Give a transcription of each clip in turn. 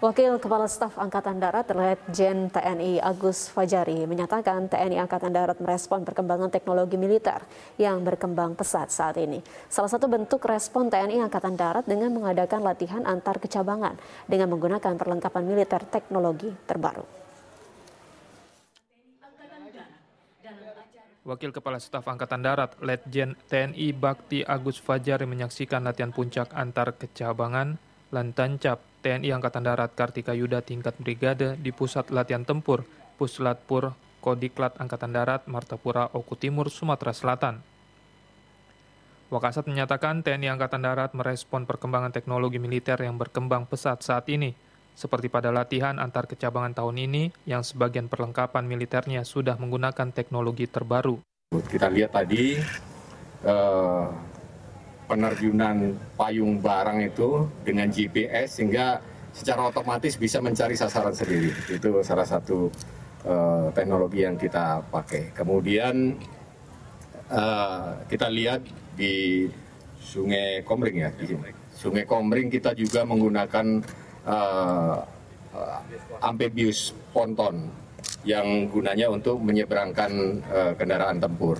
Wakil Kepala Staf Angkatan Darat Letjen TNI Agus Fajari menyatakan TNI Angkatan Darat merespon perkembangan teknologi militer yang berkembang pesat saat ini. Salah satu bentuk respon TNI Angkatan Darat dengan mengadakan latihan antar kecabangan dengan menggunakan perlengkapan militer teknologi terbaru. Wakil Kepala Staf Angkatan Darat Letjen TNI Bakti Agus Fajari menyaksikan latihan puncak antar kecabangan Lantancap TNI Angkatan Darat Kartika Yuda tingkat brigade di Pusat Latihan Tempur, Puslatpur, Kodiklat Angkatan Darat, Martapura, Oku Timur, Sumatera Selatan. Wakasat menyatakan TNI Angkatan Darat merespon perkembangan teknologi militer yang berkembang pesat saat ini, seperti pada latihan antar kecabangan tahun ini yang sebagian perlengkapan militernya sudah menggunakan teknologi terbaru. Kita lihat tadi uh penerjunan payung barang itu dengan GPS sehingga secara otomatis bisa mencari sasaran sendiri. Itu salah satu uh, teknologi yang kita pakai. Kemudian uh, kita lihat di Sungai Komring ya, di Sungai Komring kita juga menggunakan uh, amphibious ponton yang gunanya untuk menyeberangkan uh, kendaraan tempur.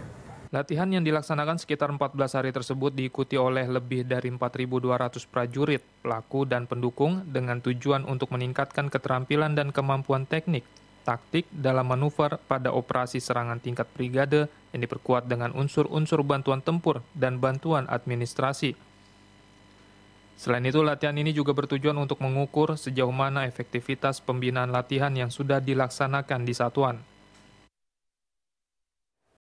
Latihan yang dilaksanakan sekitar 14 hari tersebut diikuti oleh lebih dari 4.200 prajurit, pelaku, dan pendukung dengan tujuan untuk meningkatkan keterampilan dan kemampuan teknik, taktik dalam manuver pada operasi serangan tingkat brigade yang diperkuat dengan unsur-unsur bantuan tempur dan bantuan administrasi. Selain itu, latihan ini juga bertujuan untuk mengukur sejauh mana efektivitas pembinaan latihan yang sudah dilaksanakan di satuan.